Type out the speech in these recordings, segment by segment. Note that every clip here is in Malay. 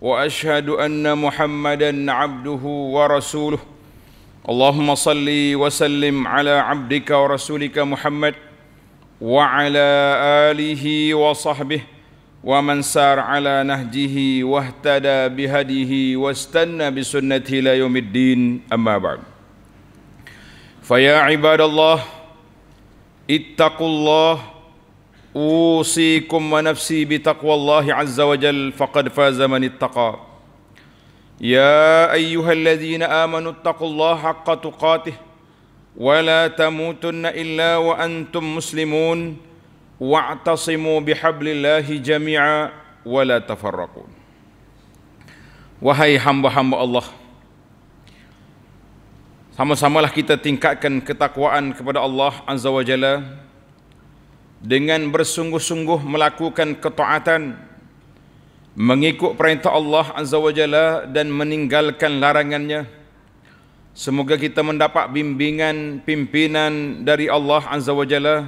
واشهد ان محمدا عبده ورسوله اللهم صل وسلم على عبدك ورسولك محمد وعلى اله وصحبه ومن سار على نهجه واهتدى بهديه واستنى بسنته الى يوم الدين اما بعد فيا عباد الله اتقوا الله أوصيكم ونفسي بتقوى الله عز وجل فقد فاز من اتقى يا أيها الذين آمنوا اتقوا الله حق تقاته ولا تموتن إلا وأنتم مسلمون واعتصموا بحبل الله جميعا ولا تفرقوا وهي حمب حمب الله Sama-samalah kita tingkatkan ketakwaan kepada Allah Azza wa Jalla dengan bersungguh-sungguh melakukan ketaatan mengikut perintah Allah Azza Wajalla dan meninggalkan larangannya semoga kita mendapat bimbingan pimpinan dari Allah Azza Wajalla,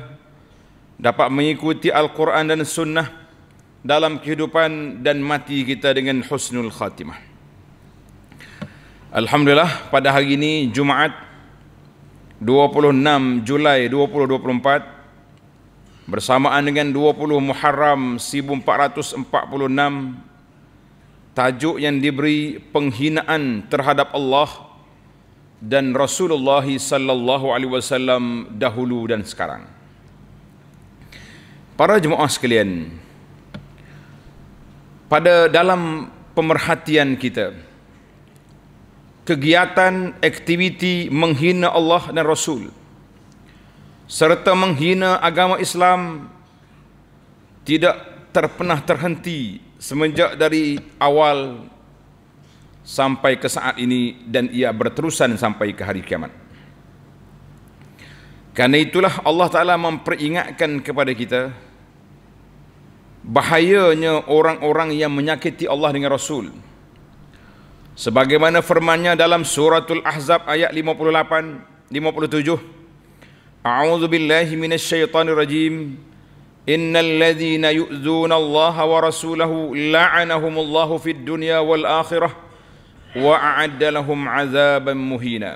dapat mengikuti Al-Quran dan Sunnah dalam kehidupan dan mati kita dengan husnul khatimah Alhamdulillah pada hari ini Jumaat 26 Julai 2024 bersamaan dengan 20 Muharram 1446 tajuk yang diberi penghinaan terhadap Allah dan Rasulullah sallallahu alaihi wasallam dahulu dan sekarang. Para jemaah sekalian, pada dalam pemerhatian kita kegiatan aktiviti menghina Allah dan Rasul serta menghina agama Islam tidak terpenah terhenti semenjak dari awal sampai ke saat ini dan ia berterusan sampai ke hari kiamat. Karena itulah Allah Ta'ala memperingatkan kepada kita bahayanya orang-orang yang menyakiti Allah dengan Rasul. Sebagaimana firmannya dalam suratul Ahzab ayat 58, 57, أعوذ بالله من الشيطان الرجيم إن الذين يؤذون الله ورسوله لعنهم الله في الدنيا والآخرة وأعد لهم عذابا مهينا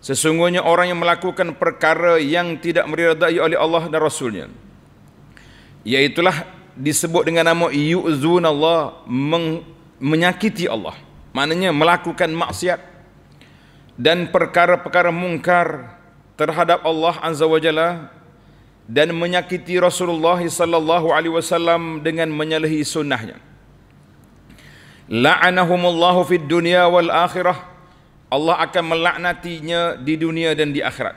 Sesungguhnya orang yang melakukan perkara yang tidak meridai oleh Allah dan Rasulnya yaitulah disebut dengan nama yu'zun Allah menyakiti Allah Maknanya melakukan maksiat dan perkara-perkara mungkar terhadap Allah Azza wa Jalla dan menyakiti Rasulullah sallallahu alaihi wasallam dengan menyalahi sunnahnya. La'anahumullahu fid dunya wal akhirah. Allah akan melaknatinya di dunia dan di akhirat.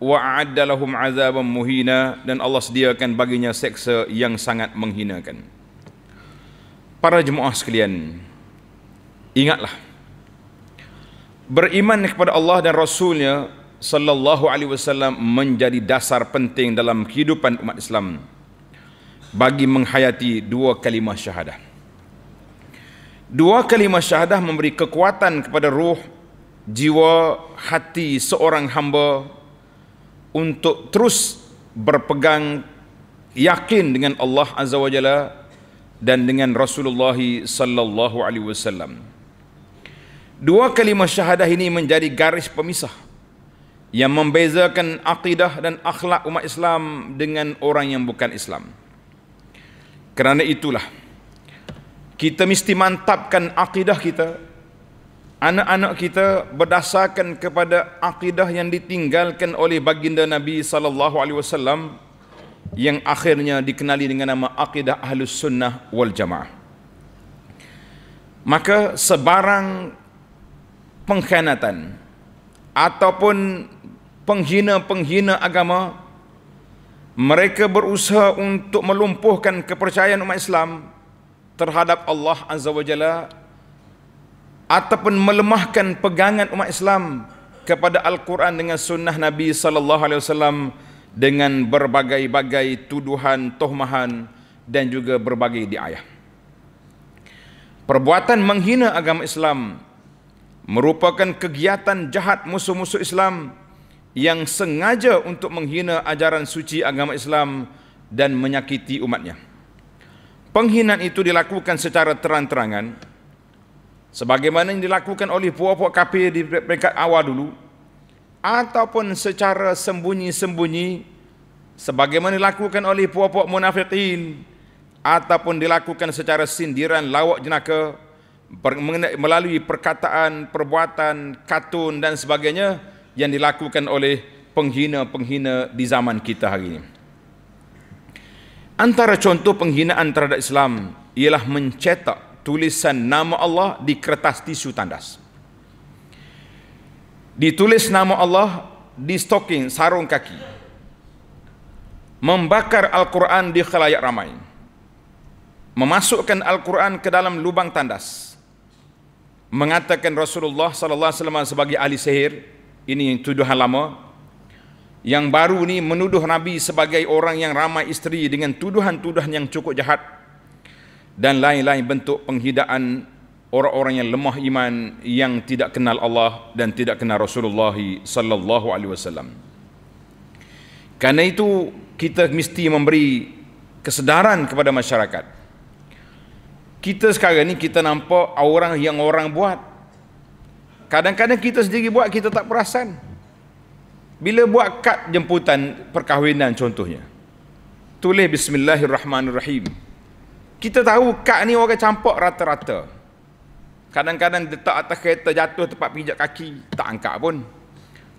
Wa'adda lahum azaban muhina dan Allah sediakan baginya seksa yang sangat menghinakan. Para jemaah sekalian, ingatlah. Beriman kepada Allah dan Rasulnya sallallahu alaihi wasallam menjadi dasar penting dalam kehidupan umat Islam bagi menghayati dua kalimah syahadah. Dua kalimah syahadah memberi kekuatan kepada ruh, jiwa, hati seorang hamba untuk terus berpegang yakin dengan Allah Azza Wajalla dan dengan Rasulullah sallallahu alaihi wasallam. Dua kalimah syahadah ini menjadi garis pemisah yang membezakan akidah dan akhlak umat Islam dengan orang yang bukan Islam. Kerana itulah kita mesti mantapkan akidah kita, anak-anak kita berdasarkan kepada akidah yang ditinggalkan oleh baginda Nabi sallallahu alaihi wasallam yang akhirnya dikenali dengan nama akidah Ahlus Sunnah wal Jamaah. Maka sebarang pengkhianatan ataupun penghina-penghina agama mereka berusaha untuk melumpuhkan kepercayaan umat Islam terhadap Allah Azza wa Jalla ataupun melemahkan pegangan umat Islam kepada Al-Quran dengan sunnah Nabi sallallahu alaihi wasallam dengan berbagai-bagai tuduhan, tohmahan dan juga berbagai diayah. Perbuatan menghina agama Islam merupakan kegiatan jahat musuh-musuh Islam yang sengaja untuk menghina ajaran suci agama Islam dan menyakiti umatnya. Penghinaan itu dilakukan secara terang-terangan sebagaimana yang dilakukan oleh puak-puak kafir di peringkat awal dulu ataupun secara sembunyi-sembunyi sebagaimana dilakukan oleh puak-puak munafikin ataupun dilakukan secara sindiran lawak jenaka melalui perkataan, perbuatan, katun dan sebagainya yang dilakukan oleh penghina-penghina di zaman kita hari ini. Antara contoh penghinaan terhadap Islam ialah mencetak tulisan nama Allah di kertas tisu tandas. Ditulis nama Allah di stoking sarung kaki. Membakar Al-Quran di khalayak ramai. Memasukkan Al-Quran ke dalam lubang tandas. Tandas mengatakan Rasulullah sallallahu alaihi wasallam sebagai ahli sihir ini tuduhan lama yang baru ni menuduh Nabi sebagai orang yang ramai isteri dengan tuduhan-tuduhan yang cukup jahat dan lain-lain bentuk penghidaan orang-orang yang lemah iman yang tidak kenal Allah dan tidak kenal Rasulullah sallallahu alaihi wasallam. Karena itu kita mesti memberi kesedaran kepada masyarakat. Kita sekarang ni kita nampak orang yang orang buat. Kadang-kadang kita sendiri buat kita tak perasan. Bila buat kad jemputan perkahwinan contohnya. Tulis bismillahirrahmanirrahim. Kita tahu kad ni orang campak rata-rata. Kadang-kadang letak atas kereta jatuh tempat pijak kaki, tak angkat pun.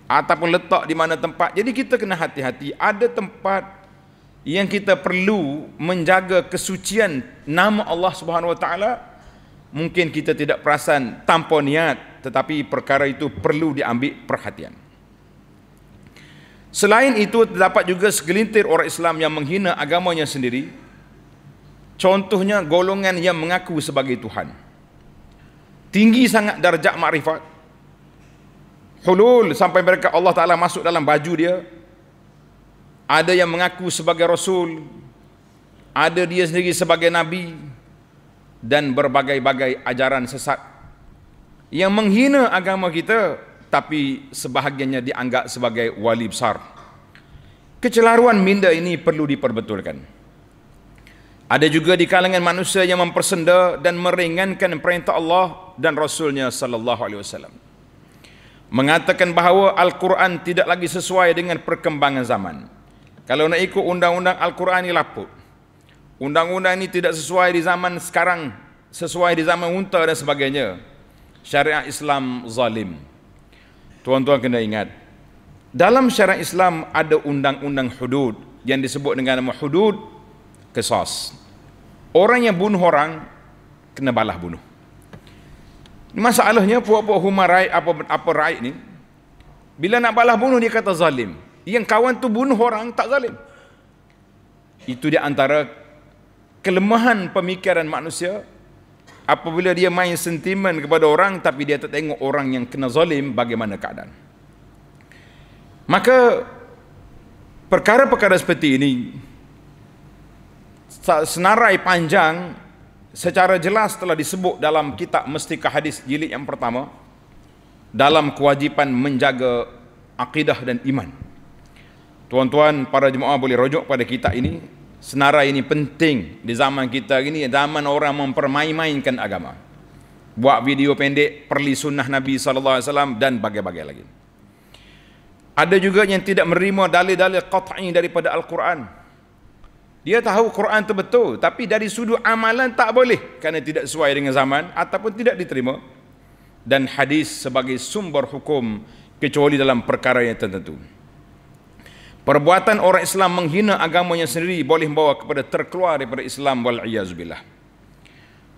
Ataupun letak di mana tempat. Jadi kita kena hati-hati. Ada tempat yang kita perlu menjaga kesucian nama Allah Subhanahu Wa Taala mungkin kita tidak perasan tanpa niat tetapi perkara itu perlu diambil perhatian Selain itu terdapat juga segelintir orang Islam yang menghina agamanya sendiri contohnya golongan yang mengaku sebagai tuhan tinggi sangat darjah makrifat hulul sampai mereka Allah Taala masuk dalam baju dia ada yang mengaku sebagai rasul ada dia sendiri sebagai nabi dan berbagai-bagai ajaran sesat yang menghina agama kita tapi sebahagiannya dianggap sebagai wali besar kecelaruan minda ini perlu diperbetulkan ada juga di kalangan manusia yang mempersenda dan meringankan perintah Allah dan Rasulnya sallallahu alaihi wasallam. Mengatakan bahawa Al-Quran tidak lagi sesuai dengan perkembangan zaman. Kalau nak ikut undang-undang Al-Quran ini laput. Undang-undang ini tidak sesuai di zaman sekarang, sesuai di zaman unta dan sebagainya. Syariah Islam zalim. Tuan-tuan kena ingat. Dalam syariah Islam ada undang-undang hudud yang disebut dengan nama hudud kesas. Orang yang bunuh orang kena balah bunuh. Masalahnya puak-puak humarai apa apa raid ni bila nak balas bunuh dia kata zalim. Yang kawan tu bunuh orang tak zalim. Itu dia antara kelemahan pemikiran manusia apabila dia main sentimen kepada orang tapi dia tak tengok orang yang kena zalim bagaimana keadaan. Maka perkara-perkara seperti ini senarai panjang secara jelas telah disebut dalam kitab Mesti ke Hadis jilid yang pertama dalam kewajipan menjaga akidah dan iman. Tuan-tuan para jemaah boleh rojok pada kita ini Senarai ini penting di zaman kita ini Zaman orang mempermain-mainkan agama Buat video pendek perli sunnah Nabi Sallallahu Alaihi Wasallam dan bagai-bagai lagi Ada juga yang tidak menerima dalil-dalil qat'i daripada Al-Quran Dia tahu Quran itu betul Tapi dari sudut amalan tak boleh Kerana tidak sesuai dengan zaman Ataupun tidak diterima Dan hadis sebagai sumber hukum Kecuali dalam perkara yang tertentu. Perbuatan orang Islam menghina agamanya sendiri boleh membawa kepada terkeluar daripada Islam wal iazbillah.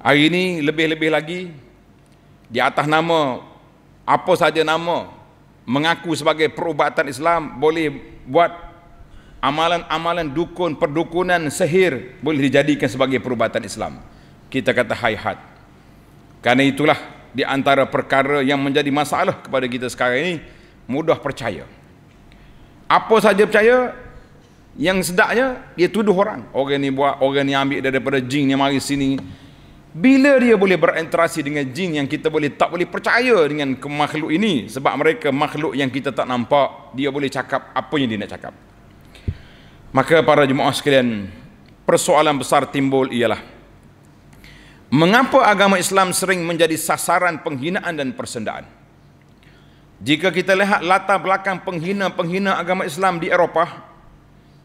Hari ini lebih-lebih lagi di atas nama apa saja nama mengaku sebagai perubatan Islam boleh buat amalan-amalan dukun perdukunan sihir boleh dijadikan sebagai perubatan Islam. Kita kata hat. Karena itulah di antara perkara yang menjadi masalah kepada kita sekarang ini mudah percaya apa saja percaya yang sedaknya dia tuduh orang orang ni buat orang ni ambil daripada jin ni mari sini bila dia boleh berinteraksi dengan jin yang kita boleh tak boleh percaya dengan makhluk ini sebab mereka makhluk yang kita tak nampak dia boleh cakap apa yang dia nak cakap maka para jemaah sekalian persoalan besar timbul ialah mengapa agama Islam sering menjadi sasaran penghinaan dan persendaan jika kita lihat latar belakang penghina-penghina agama Islam di Eropah,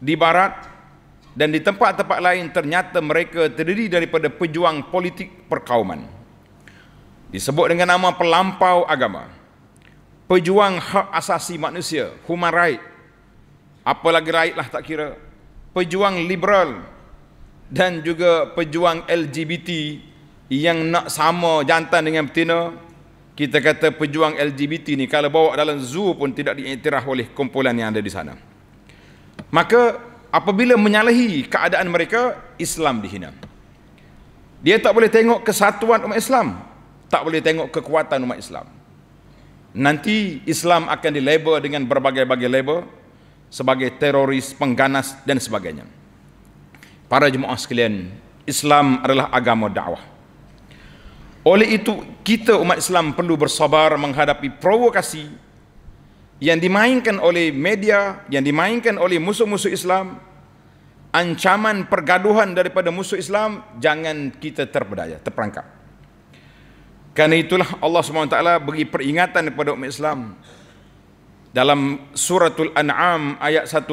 di Barat dan di tempat-tempat lain ternyata mereka terdiri daripada pejuang politik perkauman. Disebut dengan nama pelampau agama. Pejuang hak asasi manusia, human right. Apa lagi right lah tak kira. Pejuang liberal dan juga pejuang LGBT yang nak sama jantan dengan betina, kita kata pejuang LGBT ni kalau bawa dalam zoo pun tidak diiktiraf oleh kumpulan yang ada di sana. Maka apabila menyalahi keadaan mereka, Islam dihina. Dia tak boleh tengok kesatuan umat Islam, tak boleh tengok kekuatan umat Islam. Nanti Islam akan dilabel dengan berbagai-bagai label sebagai teroris, pengganas dan sebagainya. Para jemaah sekalian, Islam adalah agama dakwah. Oleh itu kita umat Islam perlu bersabar menghadapi provokasi yang dimainkan oleh media, yang dimainkan oleh musuh-musuh Islam, ancaman pergaduhan daripada musuh Islam jangan kita terpedaya, terperangkap. Karena itulah Allah SWT beri peringatan kepada umat Islam dalam suratul An'am ayat 108.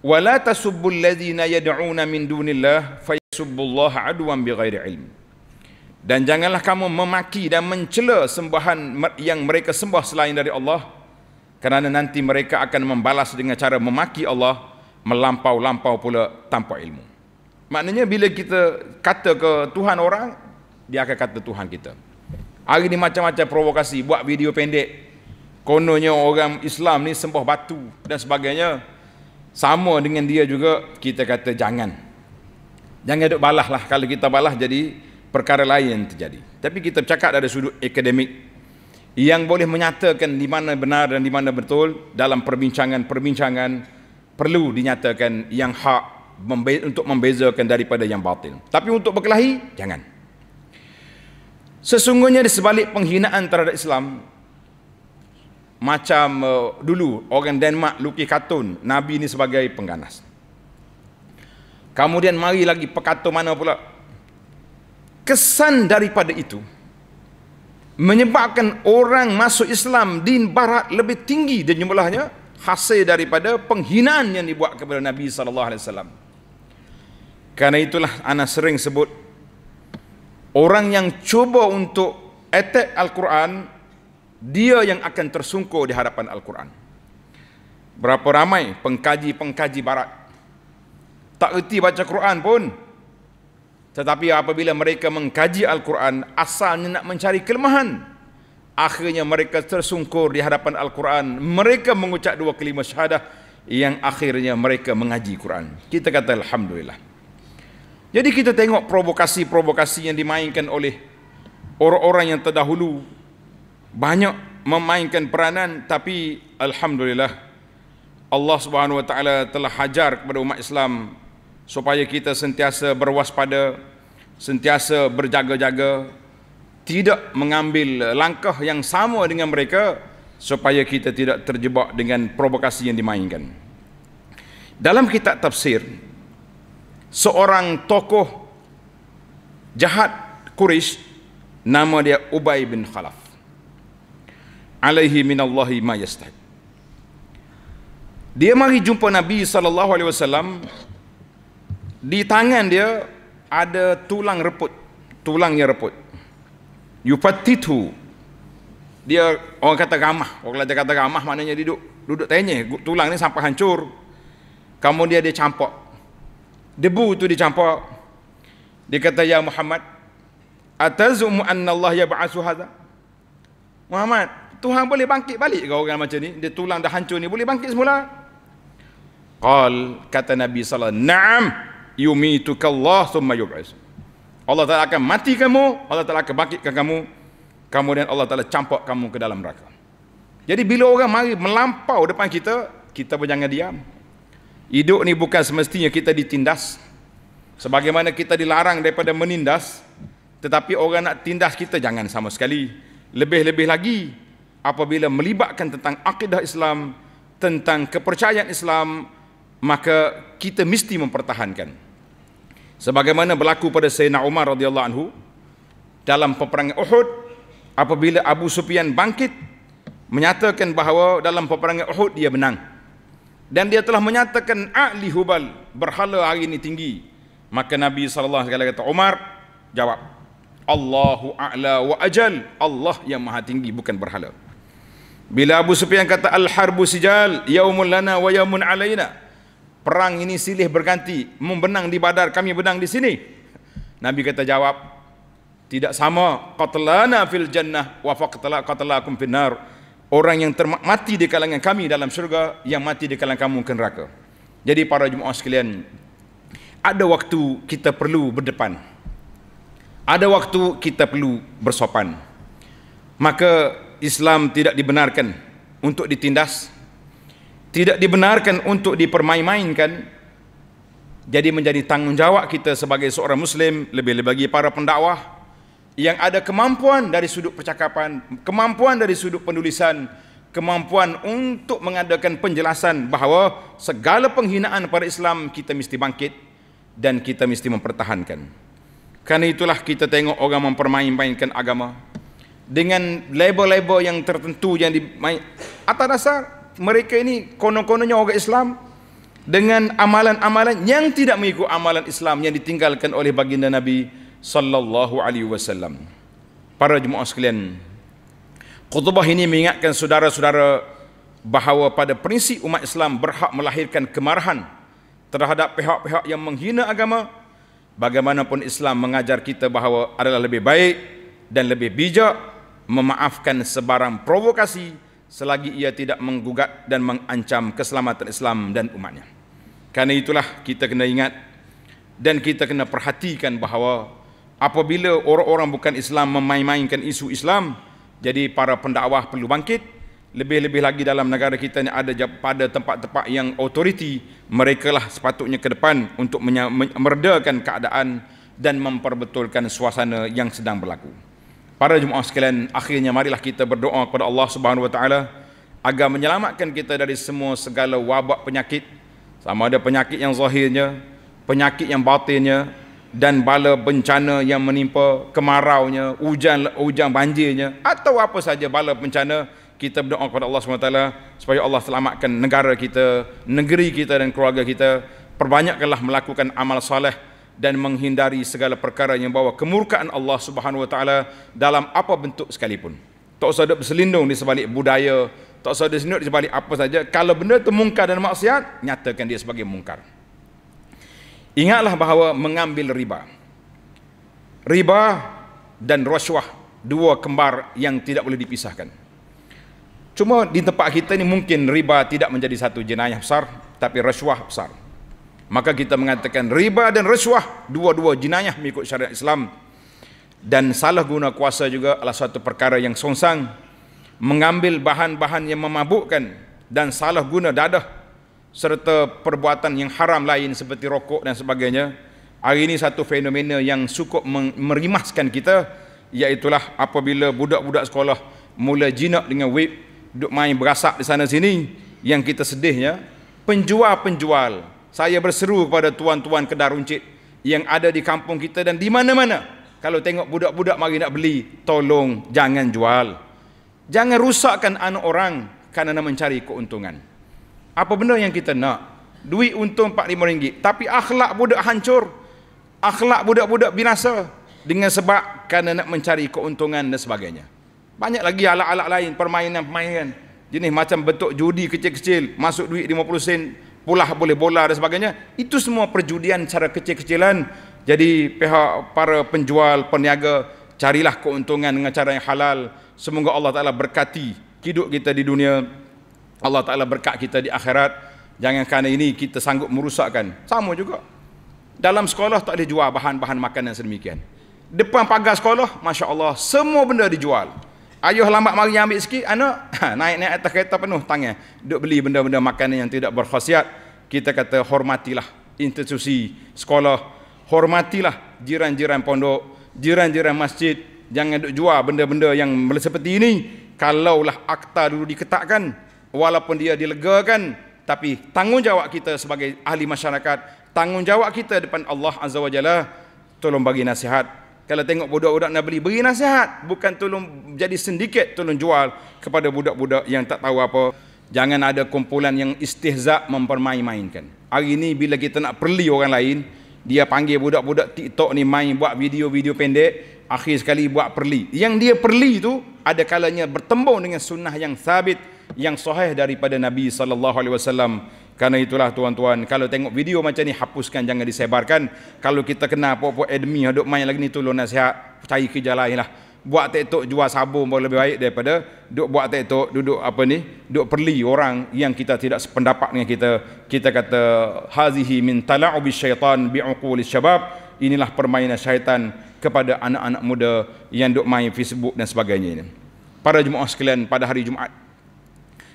Wala tasubbul ladzina yad'una min dunillah fayasubbullaha aduwan bighairi ilmin. Dan janganlah kamu memaki dan mencela sembahan yang mereka sembah selain dari Allah. Kerana nanti mereka akan membalas dengan cara memaki Allah melampau-lampau pula tanpa ilmu. Maknanya bila kita kata ke Tuhan orang, dia akan kata Tuhan kita. Hari ini macam-macam provokasi, buat video pendek. Kononnya orang Islam ni sembah batu dan sebagainya. Sama dengan dia juga, kita kata jangan. Jangan duduk balah lah. Kalau kita balah jadi perkara lain terjadi. Tapi kita cakap dari sudut akademik yang boleh menyatakan di mana benar dan di mana betul dalam perbincangan-perbincangan perlu dinyatakan yang hak membe- untuk membezakan daripada yang batil. Tapi untuk berkelahi, jangan. Sesungguhnya di sebalik penghinaan terhadap Islam macam uh, dulu orang Denmark lukis kartun Nabi ini sebagai pengganas. Kemudian mari lagi pekatu mana pula kesan daripada itu menyebabkan orang masuk Islam di barat lebih tinggi dan jumlahnya hasil daripada penghinaan yang dibuat kepada Nabi sallallahu alaihi wasallam. Karena itulah ana sering sebut orang yang cuba untuk attack al-Quran dia yang akan tersungkur di hadapan al-Quran. Berapa ramai pengkaji-pengkaji barat tak reti baca Quran pun tetapi apabila mereka mengkaji Al-Quran, asalnya nak mencari kelemahan. Akhirnya mereka tersungkur di hadapan Al-Quran. Mereka mengucap dua kelima syahadah yang akhirnya mereka mengaji Quran. Kita kata Alhamdulillah. Jadi kita tengok provokasi-provokasi yang dimainkan oleh orang-orang yang terdahulu banyak memainkan peranan tapi alhamdulillah Allah Subhanahu telah hajar kepada umat Islam supaya kita sentiasa berwaspada, sentiasa berjaga-jaga tidak mengambil langkah yang sama dengan mereka supaya kita tidak terjebak dengan provokasi yang dimainkan. Dalam kitab tafsir seorang tokoh jahat Quraisy nama dia Ubay bin Khalaf. Alaihi minallahi ma yastahi. Dia mari jumpa Nabi sallallahu alaihi wasallam di tangan dia ada tulang reput tulangnya reput yupatitu dia orang kata gamah, orang kata kata gamah maknanya dia duduk duduk tanya tulang ni sampai hancur kamu dia dia campak debu tu dicampak dia kata ya Muhammad atazumu anna Allah yab'asu hadha Muhammad Tuhan boleh bangkit balik ke orang macam ni dia tulang dah hancur ni boleh bangkit semula qal kata Nabi sallallahu alaihi wasallam yumituka Allah summa yub'is. Allah Ta'ala akan mati kamu, Allah Ta'ala akan bangkitkan kamu, kemudian Allah Ta'ala campak kamu ke dalam neraka. Jadi bila orang mari melampau depan kita, kita pun jangan diam. Hidup ni bukan semestinya kita ditindas. Sebagaimana kita dilarang daripada menindas, tetapi orang nak tindas kita jangan sama sekali. Lebih-lebih lagi apabila melibatkan tentang akidah Islam, tentang kepercayaan Islam, maka kita mesti mempertahankan sebagaimana berlaku pada Sayyidina Umar radhiyallahu anhu dalam peperangan Uhud apabila Abu Sufyan bangkit menyatakan bahawa dalam peperangan Uhud dia menang dan dia telah menyatakan ahli hubal berhala hari ini tinggi maka Nabi sallallahu alaihi wasallam kata Umar jawab Allahu a'la wa ajal Allah yang maha tinggi bukan berhala bila Abu Sufyan kata al harbu sijal yaumun lana wa yaumun alaina perang ini silih berganti membenang di badar kami benang di sini nabi kata jawab tidak sama qatlana fil jannah wa faqtala qatlakum finnar orang yang mati di kalangan kami dalam syurga yang mati di kalangan kamu ke neraka jadi para jemaah sekalian ada waktu kita perlu berdepan ada waktu kita perlu bersopan maka Islam tidak dibenarkan untuk ditindas tidak dibenarkan untuk dipermain-mainkan jadi menjadi tanggungjawab kita sebagai seorang muslim lebih-lebih bagi para pendakwah yang ada kemampuan dari sudut percakapan kemampuan dari sudut penulisan kemampuan untuk mengadakan penjelasan bahawa segala penghinaan pada Islam kita mesti bangkit dan kita mesti mempertahankan kerana itulah kita tengok orang mempermain-mainkan agama dengan label-label yang tertentu yang di atas dasar mereka ini konon-kononnya orang Islam dengan amalan-amalan yang tidak mengikut amalan Islam yang ditinggalkan oleh baginda Nabi sallallahu alaihi wasallam. Para jemaah sekalian, khutbah ini mengingatkan saudara-saudara bahawa pada prinsip umat Islam berhak melahirkan kemarahan terhadap pihak-pihak yang menghina agama bagaimanapun Islam mengajar kita bahawa adalah lebih baik dan lebih bijak memaafkan sebarang provokasi selagi ia tidak menggugat dan mengancam keselamatan Islam dan umatnya. Karena itulah kita kena ingat dan kita kena perhatikan bahawa apabila orang-orang bukan Islam memain-mainkan isu Islam, jadi para pendakwah perlu bangkit. Lebih-lebih lagi dalam negara kita ni ada pada tempat-tempat yang mereka lah sepatutnya ke depan untuk menya- keadaan dan memperbetulkan suasana yang sedang berlaku. Para jemaah sekalian, akhirnya marilah kita berdoa kepada Allah Subhanahu Wa Taala agar menyelamatkan kita dari semua segala wabak penyakit, sama ada penyakit yang zahirnya, penyakit yang batinnya dan bala bencana yang menimpa kemaraunya, nya, hujan hujan banjirnya atau apa saja bala bencana kita berdoa kepada Allah Subhanahu Wa Taala supaya Allah selamatkan negara kita, negeri kita dan keluarga kita. Perbanyaklah melakukan amal soleh dan menghindari segala perkara yang bawa kemurkaan Allah Subhanahu Wa Taala dalam apa bentuk sekalipun. Tak usah ada berselindung di sebalik budaya, tak usah ada di sebalik apa saja. Kalau benda itu mungkar dan maksiat, nyatakan dia sebagai mungkar. Ingatlah bahawa mengambil riba. Riba dan rasuah, dua kembar yang tidak boleh dipisahkan. Cuma di tempat kita ini mungkin riba tidak menjadi satu jenayah besar, tapi rasuah besar maka kita mengatakan riba dan rasuah dua-dua jenayah mengikut syariat Islam dan salah guna kuasa juga adalah satu perkara yang songsang mengambil bahan-bahan yang memabukkan dan salah guna dadah serta perbuatan yang haram lain seperti rokok dan sebagainya hari ini satu fenomena yang cukup merimaskan kita iaitulah apabila budak-budak sekolah mula jinak dengan web duk main berasak di sana sini yang kita sedihnya penjual-penjual saya berseru kepada tuan-tuan kedai runcit yang ada di kampung kita dan di mana-mana kalau tengok budak-budak mari nak beli tolong jangan jual jangan rusakkan anak orang kerana nak mencari keuntungan apa benda yang kita nak duit untung RM45 tapi akhlak budak hancur akhlak budak-budak binasa dengan sebab kerana nak mencari keuntungan dan sebagainya banyak lagi alat-alat lain permainan-permainan jenis macam bentuk judi kecil-kecil masuk duit 50 sen Pula boleh bola dan sebagainya itu semua perjudian secara kecil-kecilan jadi pihak para penjual peniaga carilah keuntungan dengan cara yang halal semoga Allah Taala berkati hidup kita di dunia Allah Taala berkat kita di akhirat jangan kerana ini kita sanggup merusakkan sama juga dalam sekolah tak boleh jual bahan-bahan makanan sedemikian depan pagar sekolah masya-Allah semua benda dijual Ayuh lambat mari ambil sikit anak ha, naik naik atas kereta penuh tangan duk beli benda-benda makanan yang tidak berkhasiat kita kata hormatilah institusi sekolah hormatilah jiran-jiran pondok jiran-jiran masjid jangan duk jual benda-benda yang seperti ini kalaulah akta dulu diketakkan, walaupun dia dilegakan tapi tanggungjawab kita sebagai ahli masyarakat tanggungjawab kita depan Allah azza wajalla tolong bagi nasihat kalau tengok budak-budak nak beli beri nasihat bukan tolong jadi sindiket tolong jual kepada budak-budak yang tak tahu apa jangan ada kumpulan yang istihza mempermain-mainkan hari ini bila kita nak perli orang lain dia panggil budak-budak TikTok ni main buat video-video pendek akhir sekali buat perli yang dia perli tu ada kalanya bertembung dengan sunnah yang sabit yang sahih daripada Nabi sallallahu alaihi wasallam. Karena itulah tuan-tuan, kalau tengok video macam ni hapuskan jangan disebarkan. Kalau kita kena apa-apa admin hok main lagi ni tolong nasihat, cari kerja lainlah. Buat TikTok jual sabun boleh lebih baik daripada duk buat TikTok duduk apa ni, duk perli orang yang kita tidak sependapat dengan kita. Kita kata hazihi min tala'ubi syaitan bi'uqulis syabab. Inilah permainan syaitan kepada anak-anak muda yang duk main Facebook dan sebagainya ini. Para jemaah sekalian pada hari Jumaat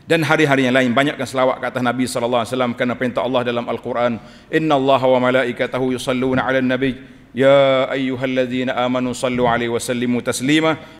dan hari-hari yang lain banyakkan selawat kata Nabi sallallahu alaihi wasallam kerana perintah Allah dalam Al-Quran innallaha wa malaikatahu yusalluna 'alan nabi ya ayyuhallazina amanu sallu 'alaihi wa sallimu taslima